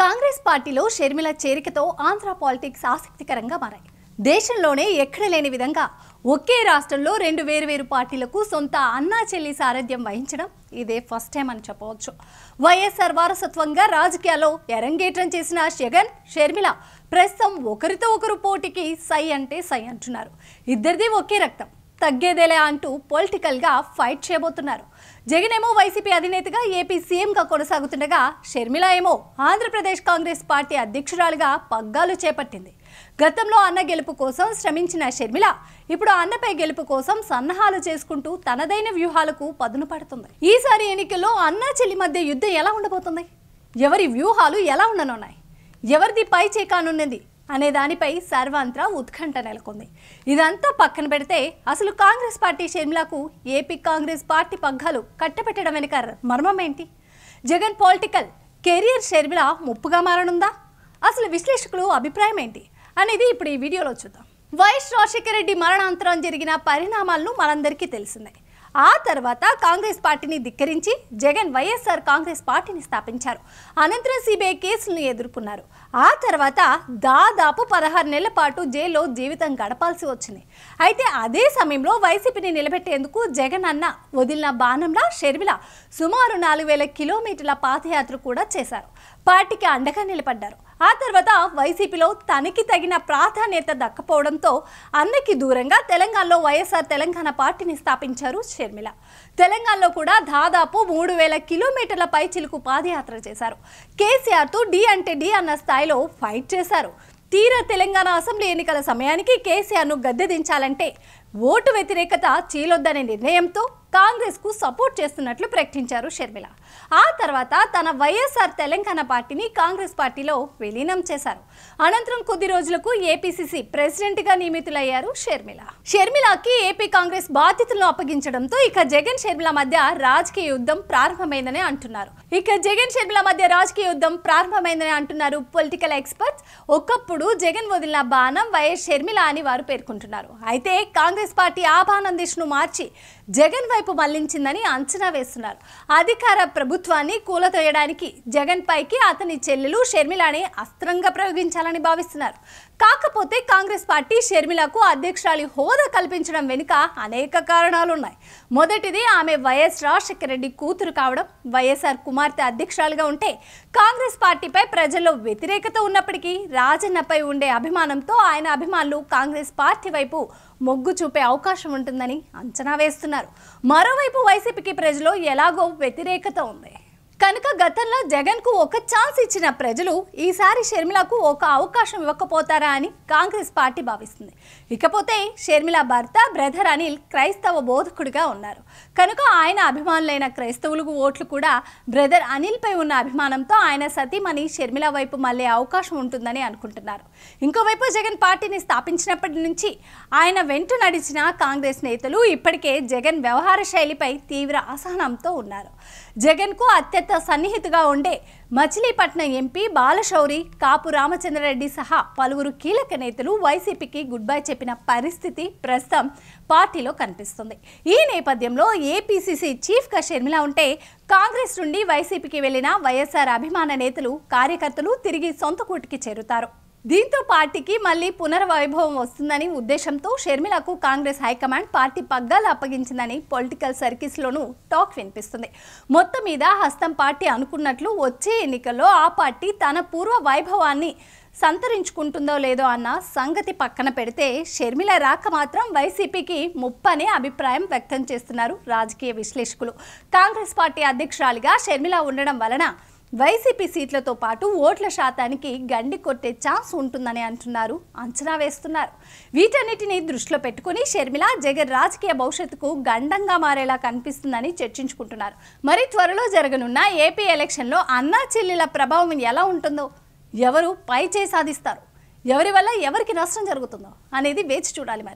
కాంగ్రెస్ పార్టీలో షర్మిల చేరికతో ఆంధ్ర పాలిటిక్స్ ఆసక్తికరంగా మారాయి దేశంలోనే ఎక్కడ లేని విధంగా ఒకే రాష్ట్రంలో రెండు వేరువేరు పార్టీలకు సొంత అన్నా చెల్లి సారథ్యం వహించడం ఇదే ఫస్ట్ టైం అని చెప్పవచ్చు వైఎస్ఆర్ వారసత్వంగా రాజకీయాల్లో ఎరంగేట్రం చేసిన జగన్ షర్మిల ప్రస్తుతం ఒకరితో ఒకరు పోటీకి సై అంటే సై అంటున్నారు ఇద్దరిది ఒకే రక్తం తగ్గేదేలే అంటూ పొలిటికల్గా ఫైట్ చేయబోతున్నారు జగన్ ఏమో వైసీపీ అధినేతగా ఏపీ సీఎంగా కొనసాగుతుండగా షర్మిల ఏమో ఆంధ్రప్రదేశ్ కాంగ్రెస్ పార్టీ అధ్యక్షురాలుగా పగ్గాలు చేపట్టింది గతంలో అన్న గెలుపు కోసం శ్రమించిన షర్మిల ఇప్పుడు అన్నపై గెలుపు కోసం సన్నాహాలు చేసుకుంటూ తనదైన వ్యూహాలకు పదును పడుతుంది ఈసారి ఎన్నికల్లో అన్న చెల్లి మధ్య యుద్ధం ఎలా ఉండబోతుంది ఎవరి వ్యూహాలు ఎలా ఉండనున్నాయి ఎవరిది పై చేకానున్నది అనే దానిపై సర్వంత్రా ఉత్కంఠ నెలకొంది ఇదంతా పక్కన పెడితే అసలు కాంగ్రెస్ పార్టీ షర్మిలకు ఏపీ కాంగ్రెస్ పార్టీ పగ్గాలు కట్టపెట్టడం వెనుక మర్మమేంటి జగన్ పొలిటికల్ కెరియర్ షర్మిల ముప్పుగా మారనుందా అసలు విశ్లేషకులు అభిప్రాయం ఏంటి అనేది ఇప్పుడు ఈ వీడియోలో చూద్దాం వైఎస్ రాజశేఖర రెడ్డి మరణాంతరం జరిగిన పరిణామాలను మనందరికీ తెలిసిందే ఆ తర్వాత కాంగ్రెస్ పార్టీని ధిక్కరించి జగన్ వైఎస్ఆర్ కాంగ్రెస్ పార్టీని స్థాపించారు అనంతరం సిబిఐ కేసులను ఎదుర్కొన్నారు ఆ తర్వాత దాదాపు పదహారు నెలల పాటు జైల్లో జీవితం గడపాల్సి వచ్చింది అయితే అదే సమయంలో వైసీపీని నిలబెట్టేందుకు జగన్ అన్న వదిలిన బాణంలా షర్మిల సుమారు నాలుగు వేల కిలోమీటర్ల పాదయాత్ర కూడా చేశారు పార్టీకి అండగా నిలబడ్డారు ఆ తర్వాత వైసీపీలో తనకి తగిన ప్రాధాన్యత దక్కపోవడంతో అన్నకి దూరంగా తెలంగాణలో వైఎస్ఆర్ తెలంగాణ పార్టీని స్థాపించారు షర్మిల తెలంగాణలో కూడా దాదాపు మూడు వేల కిలోమీటర్ల పైచిలుకు పాదయాత్ర చేశారు కేసీఆర్తో డి అంటే డి అన్న స్థాయిలో ఫైట్ చేశారు తీర తెలంగాణ అసెంబ్లీ ఎన్నికల సమయానికి కేసీఆర్ను గద్దె దించాలంటే ఓటు వ్యతిరేకత చీలొద్దనే నిర్ణయంతో కాంగ్రెస్ కు సపోర్ట్ చేస్తున్నట్లు ప్రకటించారు షర్మిల ఆ తర్వాత తన వైఎస్ఆర్ తెలంగాణ పార్టీని కాంగ్రెస్ పార్టీలో విలీనం చేశారు అనంతరం కొద్ది రోజులకు ఏపీసీసీ ప్రెసిడెంట్ గా నియమితులయ్యారు షర్మిల షర్మిలకి ఏపీ కాంగ్రెస్ బాధ్యతలను అప్పగించడంతో ఇక జగన్ షర్మిల మధ్య రాజకీయ యుద్ధం ప్రారంభమైందని అంటున్నారు ఇక జగన్ షర్మిల మధ్య రాజకీయ యుద్ధం ప్రారంభమైందని అంటున్నారు పొలిటికల్ ఎక్స్పర్ట్స్ ఒకప్పుడు జగన్ వదిలిన బాణం వైఎస్ షర్మిల అని వారు పేర్కొంటున్నారు అయితే కాంగ్రెస్ పార్టీ ఆ బాణం దిశను మార్చి జగన్ వైపు మళ్లించిందని అంచనా వేస్తున్నారు అధికార ప్రభుత్వాన్ని కూలతోయడానికి జగన్ పైకి అతని చెల్లెలు షర్మిలానే అస్త్రంగా ప్రయోగించాలని భావిస్తున్నారు కాకపోతే కాంగ్రెస్ పార్టీ షర్మిలకు అధ్యక్షురాలి హోదా కల్పించడం వెనుక అనేక కారణాలున్నాయి మొదటిది ఆమె వైఎస్ రాజశేఖర రెడ్డి కూతురు కావడం వైఎస్ఆర్ కుమార్తె అధ్యక్షురాలుగా ఉంటే కాంగ్రెస్ పార్టీపై ప్రజల్లో వ్యతిరేకత ఉన్నప్పటికీ రాజన్నపై ఉండే అభిమానంతో ఆయన అభిమానులు కాంగ్రెస్ పార్టీ వైపు మొగ్గు చూపే అవకాశం ఉంటుందని అంచనా వేస్తున్నారు మరోవైపు వైసీపీకి ప్రజలు ఎలాగో వ్యతిరేకత ఉంది కనుక గతంలో జగన్కు ఒక ఛాన్స్ ఇచ్చిన ప్రజలు ఈసారి షర్మిలకు ఒక అవకాశం ఇవ్వకపోతారా అని కాంగ్రెస్ పార్టీ భావిస్తుంది ఇకపోతే షర్మిల భర్త బ్రదర్ అనిల్ క్రైస్తవ బోధకుడిగా ఉన్నారు కనుక ఆయన అభిమానులైన క్రైస్తవులకు ఓట్లు కూడా బ్రదర్ అనిల్పై ఉన్న అభిమానంతో ఆయన సతీమణి షర్మిల వైపు మళ్ళీ అవకాశం ఉంటుందని అనుకుంటున్నారు ఇంకోవైపు జగన్ పార్టీని స్థాపించినప్పటి నుంచి ఆయన వెంటు నడిచిన కాంగ్రెస్ నేతలు ఇప్పటికే జగన్ వ్యవహార శైలిపై తీవ్ర అసహనంతో ఉన్నారు జగన్కు అత్యంత అత్యంత సన్నిహితుగా ఉండే మచిలీపట్నం ఎంపీ బాలశౌరి కాపు రామచంద్రారెడ్డి సహా పలువురు కీలక నేతలు వైసీపీకి గుడ్ బై చెప్పిన పరిస్థితి ప్రస్తుతం పార్టీలో కనిపిస్తుంది ఈ నేపథ్యంలో ఏపీసీసీ చీఫ్గా షర్మిల ఉంటే కాంగ్రెస్ నుండి వైసీపీకి వెళ్లిన వైఎస్ఆర్ అభిమాన నేతలు కార్యకర్తలు తిరిగి సొంత కూటికి చేరుతారు దీంతో పార్టీకి మళ్ళీ పునర్వైభవం వస్తుందని ఉద్దేశంతో షర్మిలకు కాంగ్రెస్ హైకమాండ్ పార్టీ పగ్గాలు అప్పగించిందని పొలిటికల్ సర్కిల్స్లోనూ టాక్ వినిపిస్తుంది మొత్తం మీద హస్తం పార్టీ అనుకున్నట్లు వచ్చే ఎన్నికల్లో ఆ పార్టీ తన పూర్వ వైభవాన్ని సంతరించుకుంటుందో లేదో అన్న సంగతి పక్కన పెడితే షర్మిల రాక మాత్రం వైసీపీకి ముప్పనే అభిప్రాయం వ్యక్తం చేస్తున్నారు రాజకీయ విశ్లేషకులు కాంగ్రెస్ పార్టీ అధ్యక్షురాలిగా షర్మిల ఉండడం వలన వైసీపీ సీట్లతో పాటు ఓట్ల శాతానికి గండి కొట్టే ఛాన్స్ ఉంటుందని అంటున్నారు అంచనా వేస్తున్నారు వీటన్నిటిని దృష్టిలో పెట్టుకుని షర్మిల జగన్ రాజకీయ భవిష్యత్తుకు గండంగా మారేలా కనిపిస్తుందని చర్చించుకుంటున్నారు మరి త్వరలో జరగనున్న ఏపీ ఎలక్షన్లో అన్నా చెల్లెల ప్రభావం ఎలా ఉంటుందో ఎవరు పై చేసాధిస్తారు సాధిస్తారు ఎవరి వల్ల ఎవరికి నష్టం జరుగుతుందో అనేది వేచి చూడాలి మరి